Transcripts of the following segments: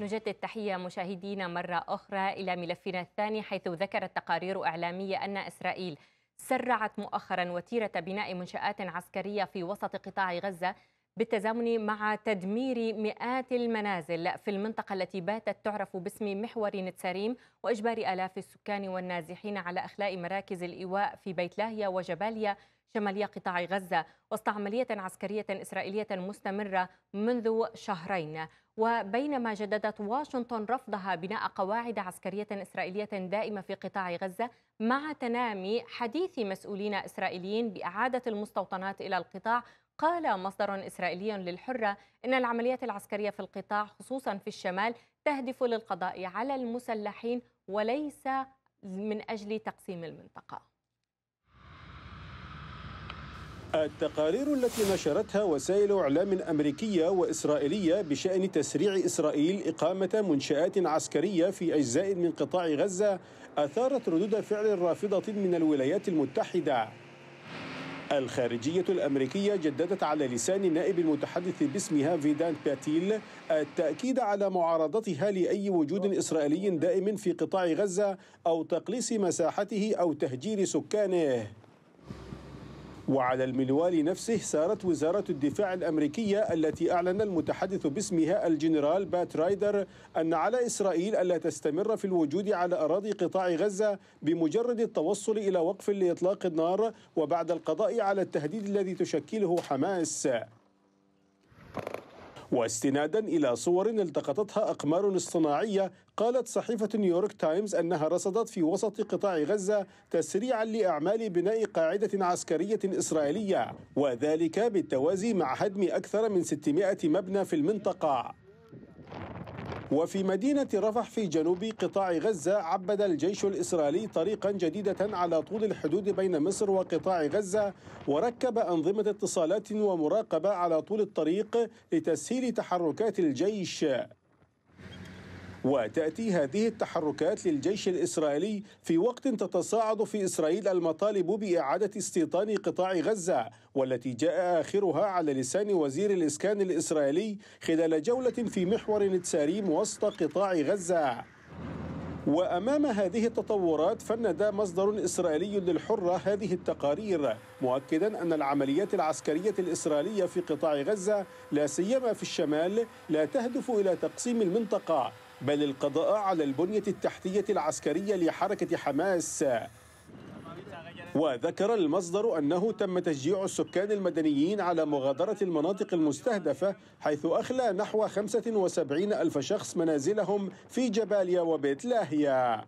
نجدد تحية مشاهدينا مرة أخرى إلى ملفنا الثاني حيث ذكرت تقارير إعلامية أن إسرائيل سرعت مؤخرا وتيرة بناء منشآت عسكرية في وسط قطاع غزة بالتزامن مع تدمير مئات المنازل في المنطقة التي باتت تعرف باسم محور نتساريم وإجبار آلاف السكان والنازحين على إخلاء مراكز الإيواء في بيت لاهيا وجباليا شمالي قطاع غزة وسط عملية عسكرية إسرائيلية مستمرة منذ شهرين وبينما جددت واشنطن رفضها بناء قواعد عسكرية إسرائيلية دائمة في قطاع غزة مع تنامي حديث مسؤولين إسرائيليين بإعادة المستوطنات إلى القطاع قال مصدر إسرائيلي للحرة إن العمليات العسكرية في القطاع خصوصا في الشمال تهدف للقضاء على المسلحين وليس من أجل تقسيم المنطقة التقارير التي نشرتها وسائل اعلام امريكيه واسرائيليه بشان تسريع اسرائيل اقامه منشات عسكريه في اجزاء من قطاع غزه اثارت ردود فعل رافضه من الولايات المتحده. الخارجيه الامريكيه جددت على لسان النائب المتحدث باسمها فيدان باتيل التاكيد على معارضتها لاي وجود اسرائيلي دائم في قطاع غزه او تقليص مساحته او تهجير سكانه. وعلى المنوال نفسه سارت وزارة الدفاع الأمريكية التي أعلن المتحدث باسمها الجنرال بات رايدر أن على إسرائيل ألا تستمر في الوجود على أراضي قطاع غزة بمجرد التوصل إلى وقف لإطلاق النار وبعد القضاء على التهديد الذي تشكله حماس واستنادا إلى صور التقطتها أقمار اصطناعية قالت صحيفة نيويورك تايمز أنها رصدت في وسط قطاع غزة تسريعا لأعمال بناء قاعدة عسكرية إسرائيلية وذلك بالتوازي مع هدم أكثر من 600 مبنى في المنطقة وفي مدينة رفح في جنوب قطاع غزة عبد الجيش الإسرائيلي طريقا جديدة على طول الحدود بين مصر وقطاع غزة وركب أنظمة اتصالات ومراقبة على طول الطريق لتسهيل تحركات الجيش وتأتي هذه التحركات للجيش الإسرائيلي في وقت تتصاعد في إسرائيل المطالب بإعادة استيطان قطاع غزة والتي جاء آخرها على لسان وزير الإسكان الإسرائيلي خلال جولة في محور نتساريم وسط قطاع غزة وأمام هذه التطورات فند مصدر إسرائيلي للحرة هذه التقارير مؤكدا أن العمليات العسكرية الإسرائيلية في قطاع غزة لا سيما في الشمال لا تهدف إلى تقسيم المنطقة بل القضاء على البنية التحتية العسكرية لحركة حماس وذكر المصدر أنه تم تشجيع السكان المدنيين على مغادرة المناطق المستهدفة حيث أخلى نحو 75 ألف شخص منازلهم في جباليا وبيت لاهيا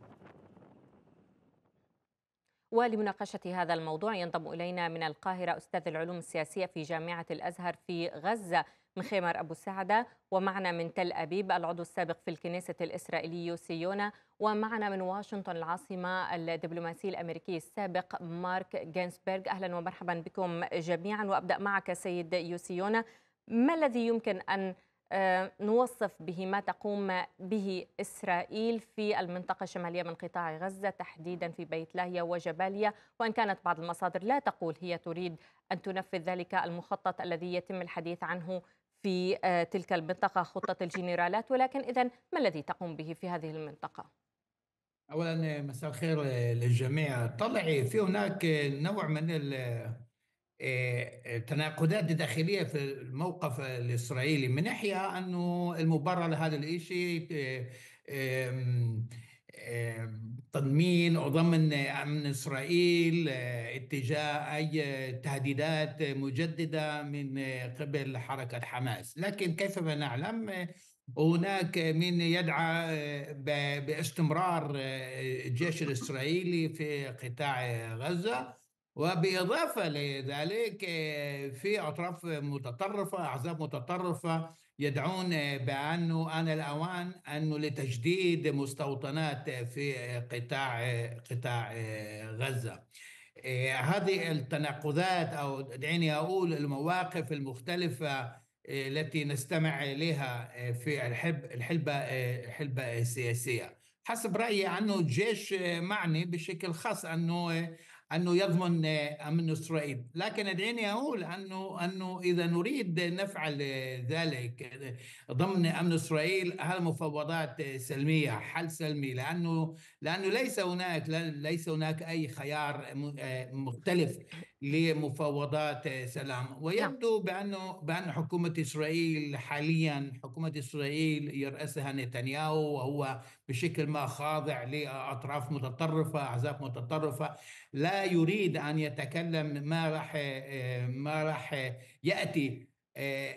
ولمناقشة هذا الموضوع ينضم إلينا من القاهرة أستاذ العلوم السياسية في جامعة الأزهر في غزة من خيمر أبو سعدة ومعنا من تل أبيب العضو السابق في الكنيسة الإسرائيلي سيونا ومعنا من واشنطن العاصمة الدبلوماسي الأمريكي السابق مارك جينسبرغ أهلا ومرحبا بكم جميعا وأبدأ معك سيد يوسيونا ما الذي يمكن أن آه، نوصف به ما تقوم به إسرائيل في المنطقة الشمالية من قطاع غزة تحديدا في بيت لاهيا وجباليا وإن كانت بعض المصادر لا تقول هي تريد أن تنفذ ذلك المخطط الذي يتم الحديث عنه في آه، تلك المنطقة خطة الجنرالات ولكن إذا ما الذي تقوم به في هذه المنطقة؟ أولا مساء الخير للجميع طلعي في هناك نوع من التناقضات آه، الداخلية في الموقف الإسرائيلي من ناحية أنه المبرر لهذا الإشي آه، تضمين وضمن امن اسرائيل آه، اتجاه اي تهديدات مجدده من قبل حركه حماس، لكن كيفما نعلم هناك من يدعى آه، باستمرار الجيش آه، الاسرائيلي في قطاع غزه وباضافه لذلك في اطراف متطرفه احزاب متطرفه يدعون بأنه آن الأوان أنه لتجديد مستوطنات في قطاع قطاع غزة إيه، هذه التناقضات أو دعيني أقول المواقف المختلفة إيه، التي نستمع إليها إيه، في الحلبة الحلبة السياسية حسب رأيي أنه الجيش معني بشكل خاص أنه انه يضمن آه، امن اسرائيل، لكن ادعيني اقول انه انه اذا نريد نفعل آه، ذلك آه، ضمن امن اسرائيل هل مفاوضات سلميه حل سلمي لانه لانه ليس هناك ليس هناك اي خيار مختلف لمفاوضات سلام نعم. ويبدو بانه بان حكومه اسرائيل حاليا حكومه اسرائيل يراسها نتنياهو وهو بشكل ما خاضع لاطراف متطرفه احزاب متطرفه لا يريد ان يتكلم ما راح ما راح ياتي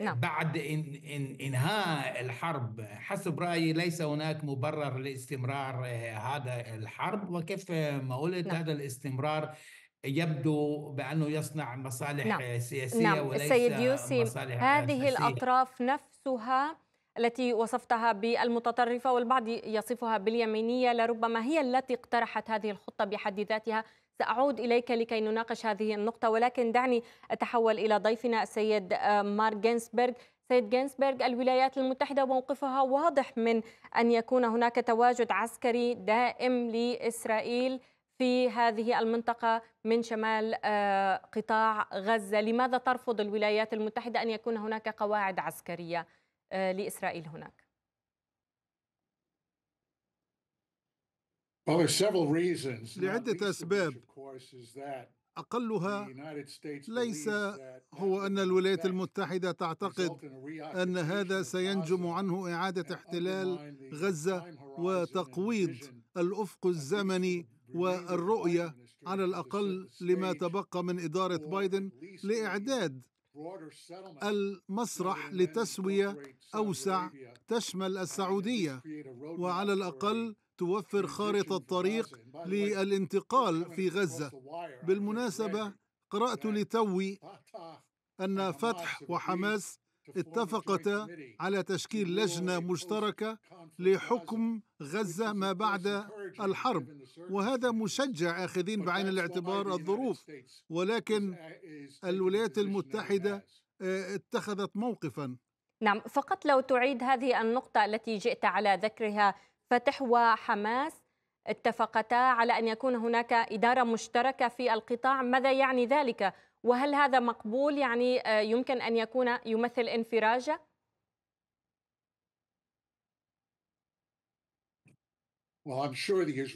نعم. بعد إن إن انهاء الحرب حسب رايي ليس هناك مبرر لاستمرار هذا الحرب وكيف ما قلت نعم. هذا الاستمرار يبدو بأنه يصنع مصالح نعم. سياسية نعم. وليس السيد يوسي مصالح هذه سياسية. الأطراف نفسها التي وصفتها بالمتطرفة والبعض يصفها باليمينية لربما هي التي اقترحت هذه الخطة بحد ذاتها سأعود إليك لكي نناقش هذه النقطة ولكن دعني أتحول إلى ضيفنا السيد آه، مارك جينسبرغ سيد جينسبرغ الولايات المتحدة موقفها واضح من أن يكون هناك تواجد عسكري دائم لإسرائيل في هذه المنطقة من شمال آه، قطاع غزة لماذا ترفض الولايات المتحدة أن يكون هناك قواعد عسكرية آه، لإسرائيل هناك؟ لعدة أسباب أقلها ليس هو أن الولايات المتحدة تعتقد أن هذا سينجم عنه إعادة احتلال غزة وتقويض الأفق الزمني والرؤية على الأقل لما تبقى من إدارة بايدن لإعداد المسرح لتسوية أوسع تشمل السعودية وعلى الأقل توفر خارطة طريق للانتقال في غزة بالمناسبة قرأت لتوي أن فتح وحماس اتفقتا على تشكيل لجنه مشتركه لحكم غزه ما بعد الحرب وهذا مشجع اخذين بعين الاعتبار الظروف ولكن الولايات المتحده آه، اتخذت موقفا نعم فقط لو تعيد هذه النقطه التي جئت على ذكرها فتح وحماس اتفقتا على ان يكون هناك اداره مشتركه في القطاع ماذا يعني ذلك وهل هذا مقبول يعني آه، يمكن أن يكون يمثل انفراجة؟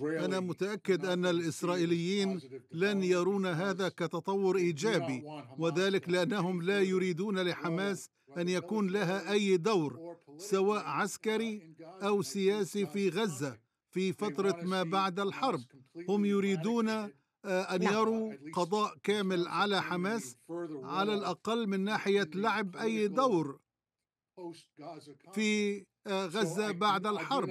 أنا متأكد أن الإسرائيليين لن يرون هذا كتطور إيجابي وذلك لأنهم لا يريدون لحماس أن يكون لها أي دور سواء عسكري أو سياسي في غزة في فترة ما بعد الحرب هم يريدون آه، أن نعم. يروا قضاء كامل على حماس على الأقل من ناحية لعب أي دور في آه، غزة بعد الحرب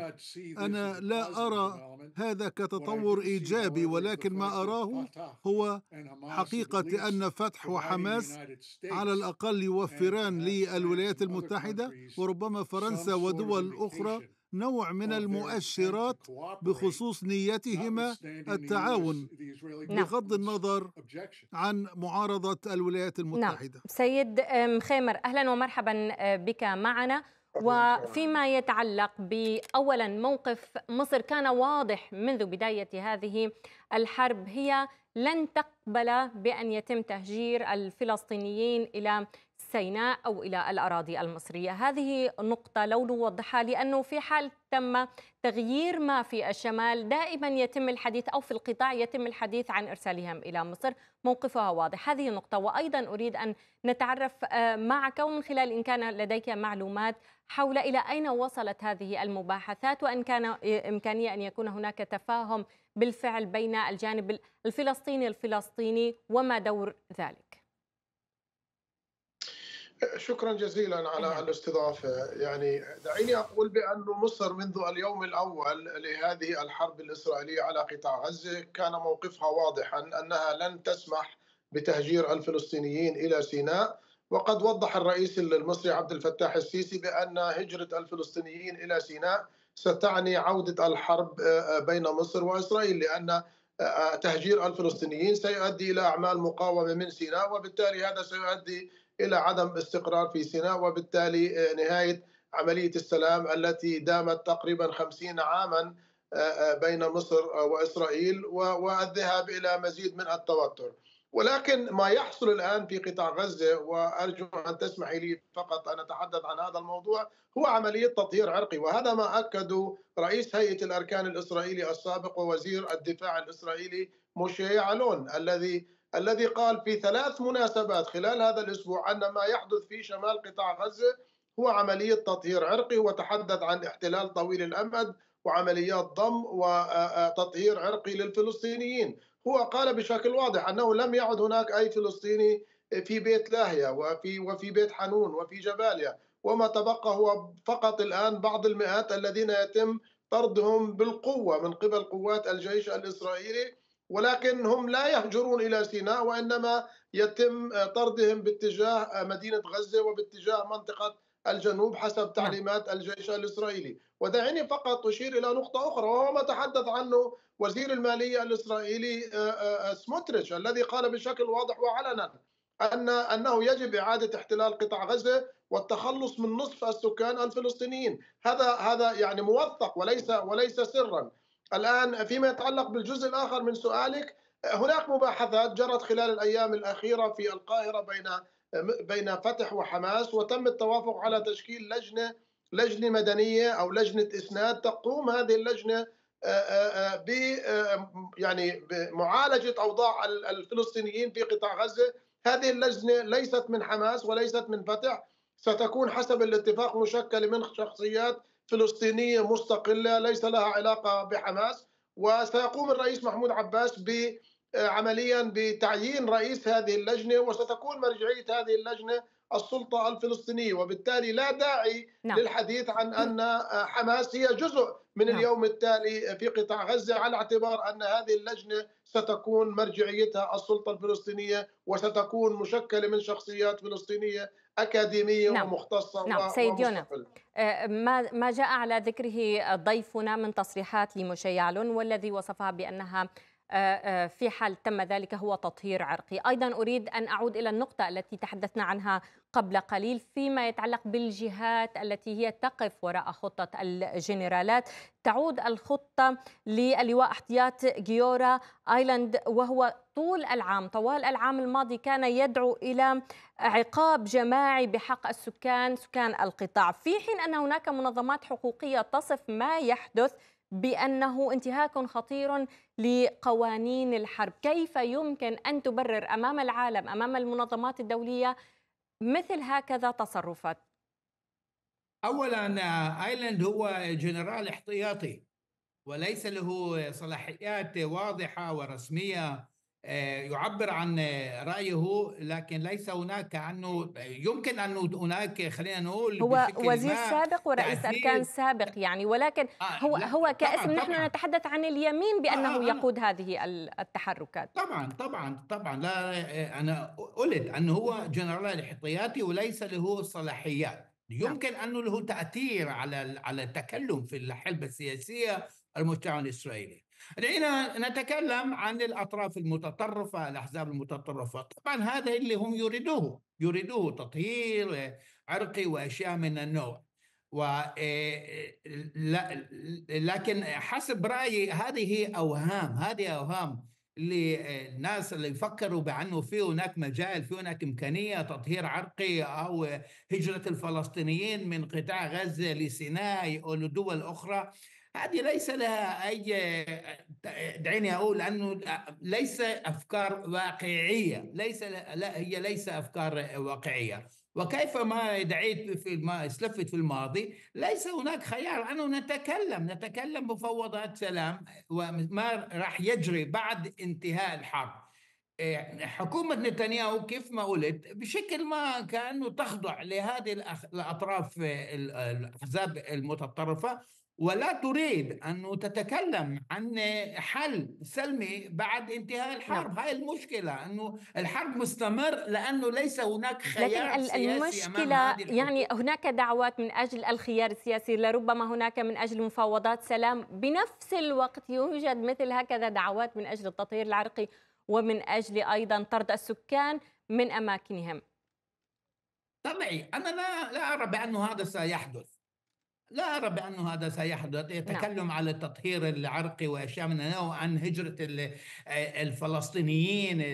أنا لا أرى هذا كتطور إيجابي ولكن ما أراه هو حقيقة أن فتح وحماس على الأقل يوفران للولايات المتحدة وربما فرنسا ودول أخرى نوع من المؤشرات بخصوص نيتهما التعاون نعم. بغض النظر عن معارضة الولايات نعم. المتحدة نعم. سيد مخيمر أهلا ومرحبا أه، بك معنا وفيما يتعلق بأولا موقف مصر كان واضح منذ بداية هذه الحرب هي لن تقبل بأن يتم تهجير الفلسطينيين إلى سيناء أو إلى الأراضي المصرية هذه نقطة لو نوضحها لأنه في حال تم تغيير ما في الشمال دائما يتم الحديث أو في القطاع يتم الحديث عن إرسالهم إلى مصر موقفها واضح هذه نقطة وأيضا أريد أن نتعرف آه، معك ومن خلال إن كان لديك معلومات حول إلى أين وصلت هذه المباحثات وإن كان آه، إمكانية أن يكون هناك تفاهم بالفعل بين الجانب الفلسطيني الفلسطيني وما دور ذلك شكرا جزيلا على الاستضافه يعني دعيني اقول بأن مصر منذ اليوم الاول لهذه الحرب الاسرائيليه على قطاع غزه كان موقفها واضحا انها لن تسمح بتهجير الفلسطينيين الى سيناء وقد وضح الرئيس المصري عبد الفتاح السيسي بان هجره الفلسطينيين الى سيناء ستعني عوده الحرب آه، آه، بين مصر واسرائيل لان آه، تهجير الفلسطينيين سيؤدي الى اعمال مقاومه من سيناء وبالتالي هذا سيؤدي الى عدم استقرار في سيناء وبالتالي آه، نهايه عمليه السلام التي دامت تقريبا 50 عاما آه، آه، بين مصر واسرائيل والذهاب الى مزيد من التوتر. ولكن ما يحصل الان في قطاع غزه وارجو ان تسمحي لي فقط ان اتحدث عن هذا الموضوع هو عمليه تطهير عرقي وهذا ما اكده رئيس هيئه الاركان الاسرائيلي السابق ووزير الدفاع الاسرائيلي موشي علون الذي الذي قال في ثلاث مناسبات خلال هذا الأسبوع أن ما يحدث في شمال قطاع غزة هو عملية تطهير عرقي وتحدث عن احتلال طويل الأمد وعمليات ضم وتطهير عرقي للفلسطينيين هو قال بشكل واضح أنه لم يعد هناك أي فلسطيني في بيت لاهيا وفي, وفي بيت حنون وفي جباليا وما تبقى هو فقط الآن بعض المئات الذين يتم طردهم بالقوة من قبل قوات الجيش الإسرائيلي ولكن هم لا يهجرون الى سيناء وانما يتم آه، طردهم باتجاه آه، مدينه غزه وباتجاه منطقه الجنوب حسب نعم. تعليمات الجيش الاسرائيلي، ودعني فقط اشير الى نقطه اخرى وهو ما تحدث عنه وزير الماليه الاسرائيلي آه، سموتريتش الذي قال بشكل واضح وعلنا ان انه يجب اعاده احتلال قطاع غزه والتخلص من نصف السكان الفلسطينيين، هذا هذا يعني موثق وليس وليس سرا. الآن فيما يتعلق بالجزء الآخر من سؤالك هناك مباحثات جرت خلال الأيام الأخيرة في القاهرة بين بين فتح وحماس وتم التوافق على تشكيل لجنة لجنة مدنية أو لجنة إسناد تقوم هذه اللجنة ب يعني بمعالجة أوضاع الفلسطينيين في قطاع غزة هذه اللجنة ليست من حماس وليست من فتح ستكون حسب الاتفاق مشكلة من شخصيات فلسطينيه مستقله ليس لها علاقه بحماس وسيقوم الرئيس محمود عباس ب آه، عمليا بتعيين رئيس هذه اللجنه وستكون مرجعيه هذه اللجنه السلطه الفلسطينيه وبالتالي لا داعي نعم. للحديث عن ان آه، حماس هي جزء من نعم. اليوم التالي في قطاع غزه على اعتبار ان هذه اللجنه ستكون مرجعيتها السلطه الفلسطينيه وستكون مشكله من شخصيات فلسطينيه أكاديمية نعم. ومختصة نعم سيد يونا آه، ما جاء على ذكره ضيفنا من تصريحات لمشي يعلن والذي وصفها بأنها آه، آه، في حال تم ذلك هو تطهير عرقي أيضا أريد أن أعود إلى النقطة التي تحدثنا عنها قبل قليل فيما يتعلق بالجهات التي هي تقف وراء خطة الجنرالات تعود الخطة للواء احتياط جيورا آيلاند وهو طول العام طوال العام الماضي كان يدعو إلى عقاب جماعي بحق السكان سكان القطاع في حين أن هناك منظمات حقوقية تصف ما يحدث بأنه انتهاك خطير لقوانين الحرب كيف يمكن أن تبرر أمام العالم أمام المنظمات الدولية مثل هكذا تصرفات اولا ايلاند هو جنرال احتياطي وليس له صلاحيات واضحه ورسميه آه، يعبر عن رأيه لكن ليس هناك عنه يمكن أن هناك خلينا نقول هو وزير سابق ورئيس أركان سابق يعني ولكن آه هو هو كاسم طبعاً نحن طبعاً نتحدث عن اليمين آه، بأنه آه،, آه يقود هذه التحركات طبعا طبعا طبعا لا أنا قلت أنه هو جنرال احتياطي وليس له صلاحيات نعم. يمكن أنه له تأثير على على التكلم في الحلبة السياسية المجتمع الإسرائيلي يعني الحين نتكلم عن الأطراف المتطرفة الأحزاب المتطرفة طبعا هذا اللي هم يريدوه يريدوه تطهير عرقي وأشياء من النوع و آه، لكن حسب رأيي هذه أوهام هذه أوهام للناس اللي يفكروا بأنه في هناك مجال في هناك إمكانية تطهير عرقي أو هجرة الفلسطينيين من قطاع غزة لسيناء أو لدول أخرى هذه ليس لها أي دعيني أقول أنه ليس أفكار واقعية ليس لا هي ليس أفكار واقعية وكيف ما دعيت في ما اسلفت في الماضي ليس هناك خيار انه نتكلم نتكلم مفوضات سلام وما راح يجري بعد انتهاء الحرب حكومة نتنياهو كيف ما قلت بشكل ما كأنه تخضع لهذه الأطراف الأحزاب المتطرفة ولا تريد أن تتكلم عن حل سلمي بعد انتهاء نعم. الحرب نعم. هاي المشكلة أنه الحرب مستمر لأنه ليس هناك خيار لكن سياسي المشكلة يعني هناك دعوات من أجل الخيار السياسي لربما هناك من أجل مفاوضات سلام بنفس الوقت يوجد مثل هكذا دعوات من أجل التطهير العرقي ومن أجل أيضا طرد السكان من أماكنهم طبعي أنا لا, لا أرى بأنه هذا سيحدث لا أرى بأنه هذا سيحدث نعم. يتكلم نعم. على التطهير العرقي وأشياء من النوع عن هجرة آه، الفلسطينيين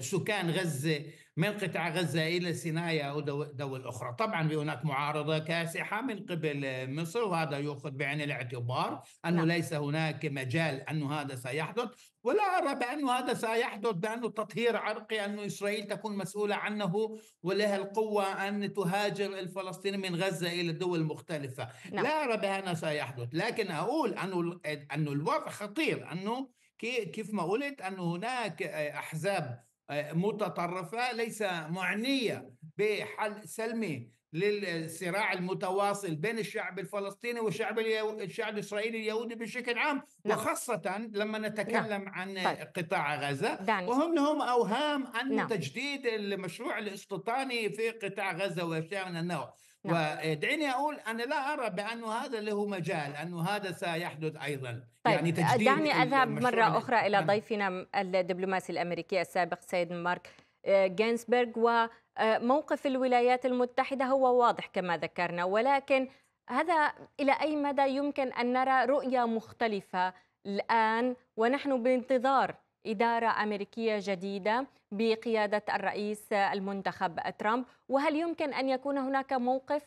سكان غزة من قطاع غزة إلى سيناية أو دول أخرى طبعا هناك معارضة كاسحة من قبل مصر وهذا يؤخذ بعين الاعتبار أنه لا. نعم. ليس هناك مجال أنه هذا سيحدث ولا أرى بأنه هذا سيحدث بأنه تطهير عرقي أن إسرائيل تكون مسؤولة عنه ولها القوة أن تهاجر الفلسطيني من غزة إلى دول مختلفة نعم. لا, لا أرى بأنه سيحدث لكن أقول أنه أنه الوضع خطير أنه كيف ما قلت أنه هناك أحزاب متطرفه ليس معنيه بحل سلمي للصراع المتواصل بين الشعب الفلسطيني والشعب الشعب الاسرائيلي اليهودي بشكل عام نعم. وخاصه لما نتكلم لا. نعم. عن طيب. قطاع غزه دعني. وهم لهم اوهام عن لا. نعم. تجديد المشروع الاستيطاني في قطاع غزه واشياء من النوع نعم. ودعيني اقول انا لا ارى بانه هذا له مجال انه هذا سيحدث ايضا طيب يعني تجديد دعني اذهب مره اخرى الى نعم. ضيفنا الدبلوماسي الامريكي السابق سيد مارك آه، جينسبرغ وموقف آه، الولايات المتحده هو واضح كما ذكرنا ولكن هذا الى اي مدى يمكن ان نرى رؤيه مختلفه الان ونحن بانتظار إدارة أمريكية جديدة بقيادة الرئيس المنتخب ترامب وهل يمكن أن يكون هناك موقف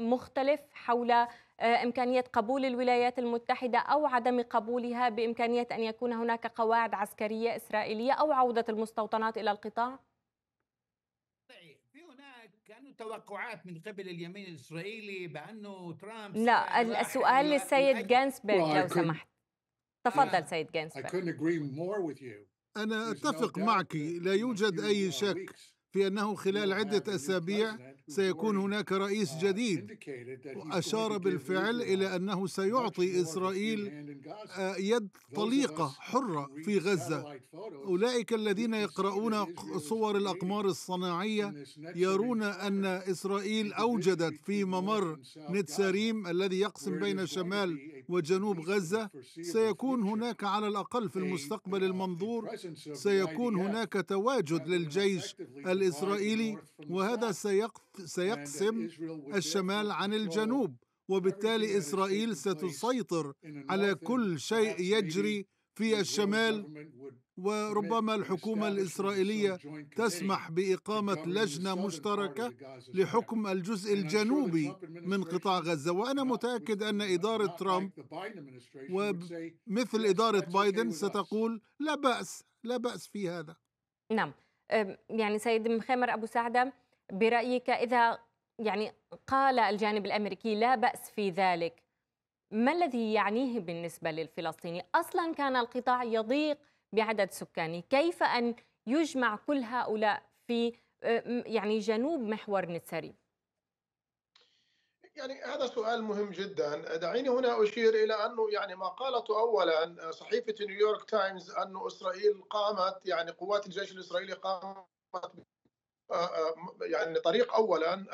مختلف حول آه، إمكانية قبول الولايات المتحدة أو عدم قبولها بإمكانية أن يكون هناك قواعد عسكرية إسرائيلية أو عودة المستوطنات إلى القطاع؟ طيب، في هناك كانوا توقعات من قبل اليمين الإسرائيلي بأنه ترامب لا السؤال للسيد جانسبرغ لو سمحت تفضل سيد جينسبرغ أنا أتفق معك لا يوجد أي شك في أنه خلال عدة أسابيع سيكون هناك رئيس uh, جديد وأشار بالفعل إلى uh, أنه سيعطي إسرائيل آه، يد طليقة حرة في غزة أولئك الذين يقرؤون صور الأقمار الصناعية يرون أن إسرائيل أوجدت في ممر نتساريم الذي يقسم بين شمال وجنوب غزة سيكون هناك على الأقل في المستقبل المنظور سيكون هناك تواجد للجيش الإسرائيلي وهذا سيقسم الشمال عن الجنوب وبالتالي إسرائيل ستسيطر على كل شيء يجري في الشمال وربما الحكومة الإسرائيلية تسمح بإقامة لجنة مشتركة لحكم الجزء الجنوبي من قطاع غزة وأنا متأكد أن إدارة ترامب ومثل إدارة بايدن ستقول لا بأس لا بأس في هذا نعم يعني سيد مخامر أبو سعدة برأيك إذا يعني قال الجانب الأمريكي لا بأس في ذلك ما الذي يعنيه بالنسبة للفلسطيني؟ أصلا كان القطاع يضيق بعدد سكانه كيف أن يجمع كل هؤلاء في آه، يعني جنوب محور نتسريب يعني هذا سؤال مهم جدا دعيني هنا أشير إلى أنه يعني ما قالته أولا صحيفة نيويورك تايمز أنه إسرائيل قامت يعني قوات الجيش الإسرائيلي قامت آه، آه، يعني طريق أولا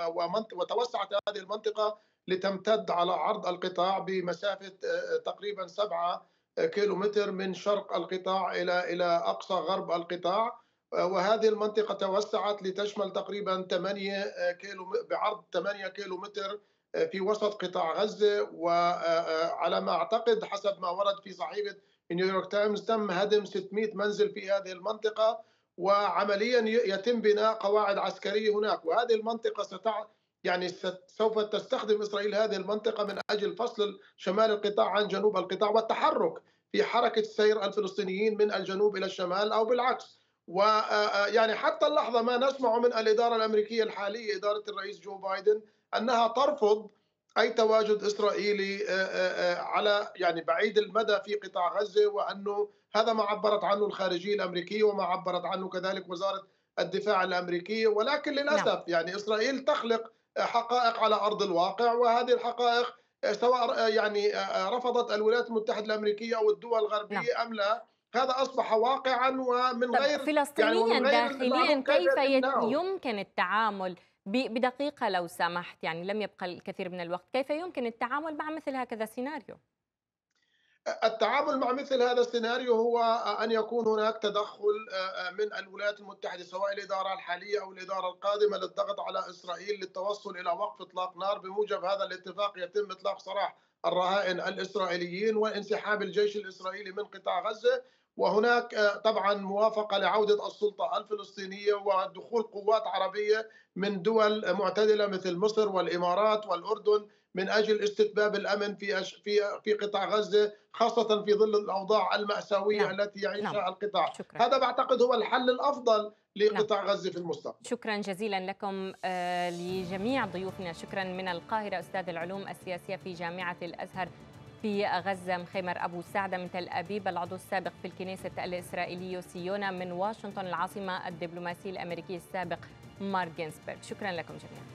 وتوسعت هذه المنطقة لتمتد على عرض القطاع بمسافة آه، تقريبا سبعة آه، كيلومتر من شرق القطاع إلى إلى أقصى غرب القطاع آه، وهذه المنطقة توسعت لتشمل تقريبا 8 كيلو بعرض 8 كيلومتر في وسط قطاع غزة وعلى ما أعتقد حسب ما ورد في صحيفة نيويورك تايمز تم هدم 600 منزل في هذه المنطقة وعمليا يتم بناء قواعد عسكرية هناك وهذه المنطقة ستع... يعني سوف تستخدم إسرائيل هذه المنطقة من أجل فصل شمال القطاع عن جنوب القطاع والتحرك في حركة سير الفلسطينيين من الجنوب إلى الشمال أو بالعكس ويعني آه، آه، حتى اللحظة ما نسمع من الإدارة الأمريكية الحالية إدارة الرئيس جو بايدن أنها ترفض أي تواجد إسرائيلي آه، على يعني بعيد المدى في قطاع غزة وأنه هذا ما عبرت عنه الخارجية الأمريكية وما عبرت عنه كذلك وزارة الدفاع الأمريكية ولكن للأسف نعم. يعني إسرائيل تخلق حقائق على ارض الواقع وهذه الحقائق سواء يعني رفضت الولايات المتحده الامريكيه او الدول الغربيه نعم. ام لا هذا اصبح واقعا ومن يعني غير فلسطينيا يعني داخليا كيف يمكن التعامل بدقيقه لو سمحت يعني لم يبقى الكثير من الوقت كيف يمكن التعامل مع مثل هكذا سيناريو التعامل مع مثل هذا السيناريو هو ان يكون هناك تدخل آه، آه، من الولايات المتحده سواء الاداره الحاليه او الاداره القادمه للضغط على اسرائيل للتوصل الى وقف اطلاق نار بموجب هذا الاتفاق يتم اطلاق سراح الرهائن الاسرائيليين وانسحاب الجيش الاسرائيلي من قطاع غزه وهناك آه، طبعا موافقه لعوده السلطه الفلسطينيه ودخول قوات عربيه من دول معتدله مثل مصر والامارات والاردن من اجل استتباب الامن في أش... في في قطاع غزه خاصه في ظل الاوضاع الماساويه نعم. التي يعيشها نعم. القطاع شكرا. هذا بعتقد هو الحل الافضل نعم. لقطاع نعم. غزه في المستقبل شكرا جزيلا لكم آه، لجميع ضيوفنا شكرا من القاهره استاذ العلوم السياسيه في جامعه الازهر في غزة مخيمر أبو سعدة من تل أبيب العضو السابق في الكنيسة الإسرائيلي سيونا من واشنطن العاصمة الدبلوماسي الأمريكي السابق مارك جينسبرغ شكرا لكم جميعا